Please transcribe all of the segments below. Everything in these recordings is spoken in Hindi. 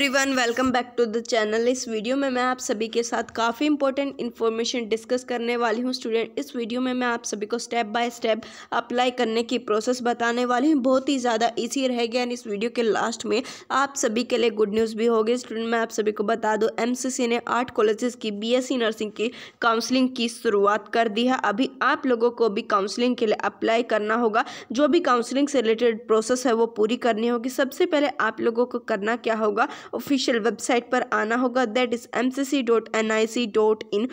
everyone welcome back to the channel इस वीडियो में मैं आप सभी के साथ काफ़ी इंपॉर्टेंट इन्फॉर्मेशन डिस्कस करने वाली हूँ स्टूडेंट इस वीडियो में मैं आप सभी को स्टेप बाय स्टेप अप्लाई करने की प्रोसेस बताने वाली हूँ बहुत ही ज़्यादा इजी रहेगी एंड इस वीडियो के लास्ट में आप सभी के लिए गुड न्यूज़ भी होगी स्टूडेंट मैं आप सभी को बता दूँ एम ने आर्ट कॉलेजेस की बी नर्सिंग की काउंसलिंग की शुरुआत कर दी है अभी आप लोगों को भी काउंसलिंग के लिए अप्लाई करना होगा जो भी काउंसलिंग से रिलेटेड प्रोसेस है वो पूरी करनी होगी सबसे पहले आप लोगों को करना क्या होगा ऑफिशियल वेबसाइट पर आना होगा that is M C C dot N I C dot in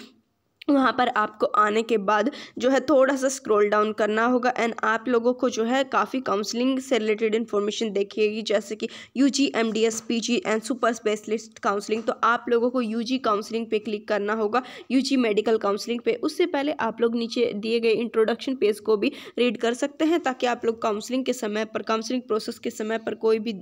वहाँ पर आपको आने के बाद जो है थोड़ा सा स्क्रॉल डाउन करना होगा एंड आप लोगों को जो है काफ़ी काउंसलिंग से रिलेटेड इन्फॉर्मेशन देखिएगी जैसे कि U G M D S P G and super specialist counselling तो आप लोगों को यू जी काउंसलिंग पे क्लिक करना होगा यू जी मेडिकल काउंसलिंग पे उससे पहले आप लोग नीचे दिए गए इंट्रोडक्शन पेज को भी रीड कर सकते हैं ताकि आप लोग काउंसलिंग के समय पर काउंसलिंग प्रोसेस के समय पर कोई भी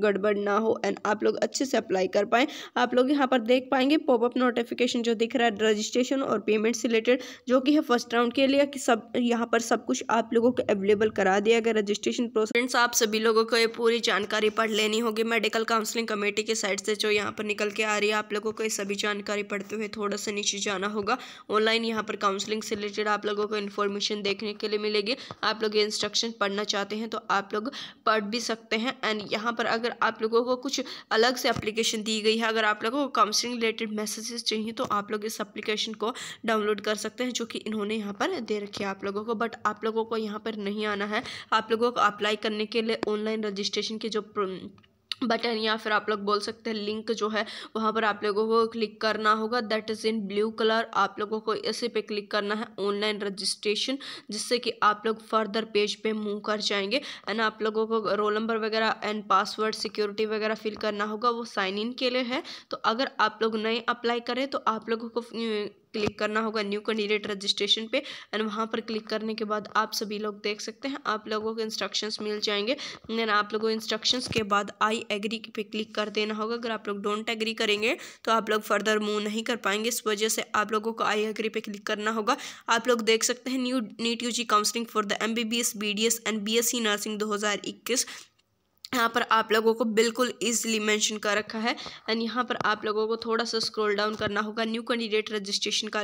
गड़बड़ ना हो एंड आप लोग अच्छे से अप्लाई कर पाएँ आप लोग यहाँ पर देख पाएंगे पॉपअप नोटिफिकेशन जो दिख रहा है रजिस्ट्रेशन और पेमेंट से रिलेटेड जो कि है फर्स्ट राउंड के लिए कि सब यहाँ पर सब कुछ आप लोगों को अवेलेबल करा दिया गया रजिस्ट्रेशन प्रोसेस आप सभी लोगों को ये पूरी जानकारी पढ़ लेनी होगी मेडिकल काउंसिलिंग कमेटी के साइड से जो यहाँ पर निकल के आ रही है आप लोगों को ये सभी जानकारी पढ़ते हुए थोड़ा सा नीचे जाना होगा ऑनलाइन यहाँ पर काउंसलिंग से रिलेटेड आप लोगों को इन्फॉर्मेशन देखने के लिए मिलेगी आप लोग ये इंस्ट्रक्शन पढ़ना चाहते हैं तो आप लोग पढ़ भी सकते हैं एंड यहाँ पर अगर आप लोगों को कुछ अलग से अप्लीकेशन दी गई है अगर आप लोगों को काउंसलिंग रिलेटेड मैसेजेस चाहिए तो आप लोग इस अप्लीकेशन को डाउनलोड कर सकते हैं जो कि इन्होंने यहाँ पर दे रखी है आप लोगों को बट आप लोगों को यहाँ पर नहीं आना है आप लोगों को अप्लाई करने के लिए ऑनलाइन रजिस्ट्रेशन के जो बटन या फिर आप लोग बोल सकते हैं लिंक जो है वहाँ पर आप लोगों को क्लिक करना होगा that is in blue colour आप लोगों को इसी पे क्लिक करना है ऑनलाइन रजिस्ट्रेशन जिससे कि आप लोग फर्दर पेज पे मूव कर जाएंगे एंड आप लोगों को रोल नंबर वगैरह एंड पासवर्ड सिक्योरिटी वगैरह फिल करना होगा वो साइन इन के लिए है तो अगर आप लोग नए अप्लाई करें तो आप लोगों को क्लिक करना होगा न्यू कैंडिडेट रजिस्ट्रेशन पे एंड वहाँ पर क्लिक करने के बाद आप सभी लोग देख सकते हैं आप लोगों को इंस्ट्रक्शंस मिल जाएंगे देन आप लोगों इंस्ट्रक्शंस के बाद आई एग्री पे क्लिक कर देना होगा अगर आप लोग डोंट एग्री करेंगे तो आप लोग फर्दर मूव नहीं कर पाएंगे इस वजह से आप लोगों को आई एग्री पे क्लिक करना होगा आप लोग देख सकते हैं new NEET U counselling for the M B B S B D S and B S C nursing दो हज़ार इक्कीस यहाँ पर आप लोगों को बिल्कुल ईजिली मेंशन कर रखा है एंड यहाँ पर आप लोगों को थोड़ा सा स्क्रॉल डाउन करना होगा न्यू कैंडिडेट रजिस्ट्रेशन का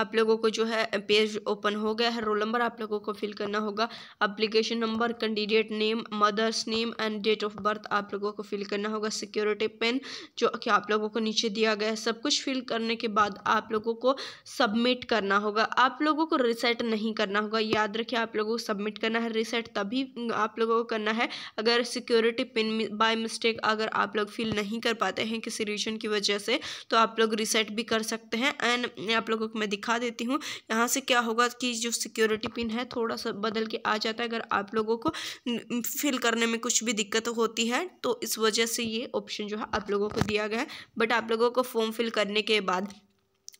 आप लोगों को जो है पेज ओपन हो गया है रोल नंबर आप लोगों को फिल करना होगा application number candidate name mother's name and date of birth आप लोगों को फिल करना होगा सिक्योरिटी पेन जो कि आप लोगों को नीचे दिया गया है सब कुछ फिल करने के बाद आप लोगों को सबमिट करना होगा आप लोगों को रिसेट नहीं करना होगा याद रखिए आप लोगों को सबमिट करना है रिसेट तभी आप लोगों को करना है अगर security security pin by mistake अगर आप लोग फिल नहीं कर पाते हैं किसी रीजन की वजह से तो आप लोग रिसेट भी कर सकते हैं एंड आप लोगों को मैं दिखा देती हूँ यहाँ से क्या होगा कि जो सिक्योरिटी पिन है थोड़ा सा बदल के आ जाता है अगर आप लोगों को फिल करने में कुछ भी दिक्कत होती है तो इस वजह से ये ऑप्शन जो है आप लोगों को दिया गया है बट आप लोगों को फॉर्म फिल करने के बाद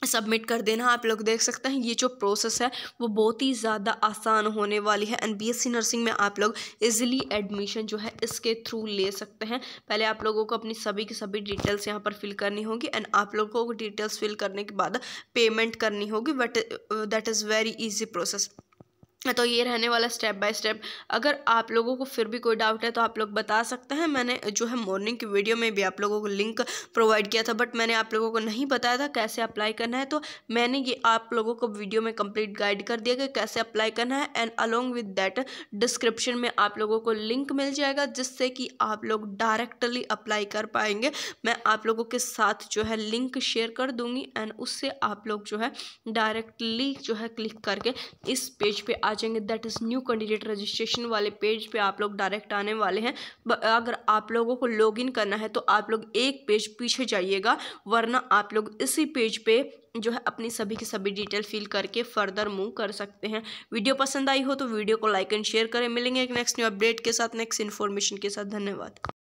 सबमिट कर देना आप लोग देख सकते हैं ये जो प्रोसेस है वो बहुत ही ज़्यादा आसान होने वाली है एंड बीएससी नर्सिंग में आप लोग इजीली एडमिशन जो है इसके थ्रू ले सकते हैं पहले आप लोगों को अपनी सभी की सभी डिटेल्स यहाँ पर फिल करनी होगी एंड आप लोगों को डिटेल्स फिल करने के बाद पेमेंट करनी होगी but that is very easy process तो ये रहने वाला स्टेप बाय स्टेप अगर आप लोगों को फिर भी कोई डाउट है तो आप लोग बता सकते हैं मैंने जो है मॉर्निंग की वीडियो में भी आप लोगों को लिंक प्रोवाइड किया था बट मैंने आप लोगों को नहीं बताया था कैसे अप्लाई करना है तो मैंने ये आप लोगों को वीडियो में कंप्लीट गाइड कर दिया कि कैसे अप्लाई करना है and along with that description में आप लोगों को लिंक मिल जाएगा जिससे कि आप लोग डायरेक्टली अप्लाई कर पाएंगे मैं आप लोगों के साथ जो है लिंक शेयर कर दूँगी एंड उससे आप लोग जो है डायरेक्टली जो है क्लिक करके इस पेज पर आ जाएंगे that is new candidate registration वाले पेज पे आप लोग डायरेक्ट आने वाले हैं अगर आप लोगों को लॉगिन करना है तो आप लोग एक पेज पीछे जाइएगा वरना आप लोग इसी पेज पे जो है अपनी सभी की सभी डिटेल फिल करके फर्दर मूव कर सकते हैं वीडियो पसंद आई हो तो वीडियो को लाइक एंड शेयर करें मिलेंगे एक नेक्स्ट न्यू अपडेट के साथ नेक्स्ट इन्फॉर्मेशन के साथ धन्यवाद